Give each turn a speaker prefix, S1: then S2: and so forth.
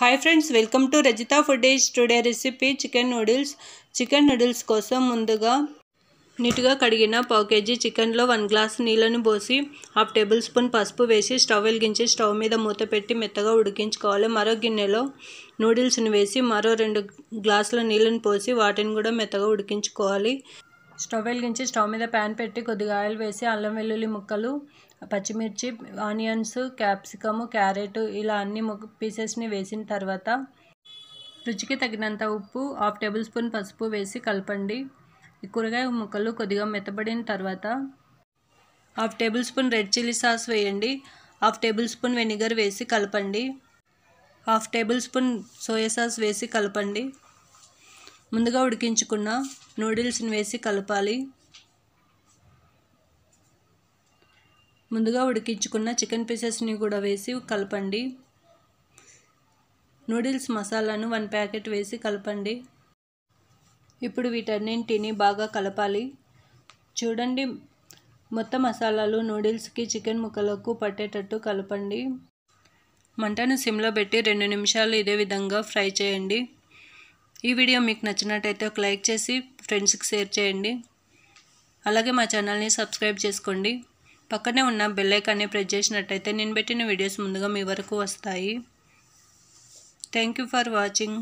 S1: hi friends welcome to food Foodage today recipe chicken noodles chicken noodles కోసం ముందుగా నీట్గా కడిగిన పావు కేజీ చికెన్లో వన్ గ్లాస్ నీళ్ళను పోసి హాఫ్ టేబుల్ స్పూన్ పసుపు వేసి స్టవ్ వెలిగించి స్టవ్ మీద మూత పెట్టి మెత్తగా ఉడికించుకోవాలి మరో గిన్నెలో నూడిల్స్ని వేసి మరో రెండు గ్లాసుల నీళ్ళను పోసి వాటిని కూడా మెత్తగా ఉడికించుకోవాలి స్టవ్ వెలిగించి స్టవ్ మీద ప్యాన్ పెట్టి కొద్దిగా ఆయిల్ వేసి అల్లం వెల్లుల్లి ముక్కలు పచ్చిమిర్చి ఆనియన్స్ క్యాప్సికము క్యారెట్ ఇలా అన్ని పీసెస్ని వేసిన తర్వాత రుచికి తగినంత ఉప్పు హాఫ్ టేబుల్ స్పూన్ పసుపు వేసి కలపండి కూరగాయ ముక్కలు కొద్దిగా మెత్తబడిన తర్వాత half tablespoon red chilli sauce వేయండి హాఫ్ టేబుల్ స్పూన్ వెనిగర్ వేసి కలపండి half tablespoon soya sauce వేసి కలపండి ముందుగా ఉడికించుకున్న నూడిల్స్ని వేసి కలపాలి ముందుగా ఉడికించుకున్న చికెన్ పీసెస్ని కూడా వేసి కలపండి నూడిల్స్ మసాలాను వన్ ప్యాకెట్ వేసి కలపండి ఇప్పుడు వీటన్నింటినీ బాగా కలపాలి చూడండి మొత్తం మసాలాలు నూడిల్స్కి చికెన్ ముక్కలకు పట్టేటట్టు కలపండి మంటను సిమ్లో పెట్టి రెండు నిమిషాలు ఇదే విధంగా ఫ్రై చేయండి ఈ వీడియో మీకు నచ్చినట్టయితే ఒక లైక్ చేసి ఫ్రెండ్స్కి షేర్ చేయండి అలాగే మా ఛానల్ని సబ్స్క్రైబ్ చేసుకోండి పక్కనే ఉన్న బెల్లైకాన్ని ప్రెస్ చేసినట్టయితే నేను పెట్టిన వీడియోస్ ముందుగా మీ వరకు వస్తాయి థ్యాంక్ యూ ఫర్ వాచింగ్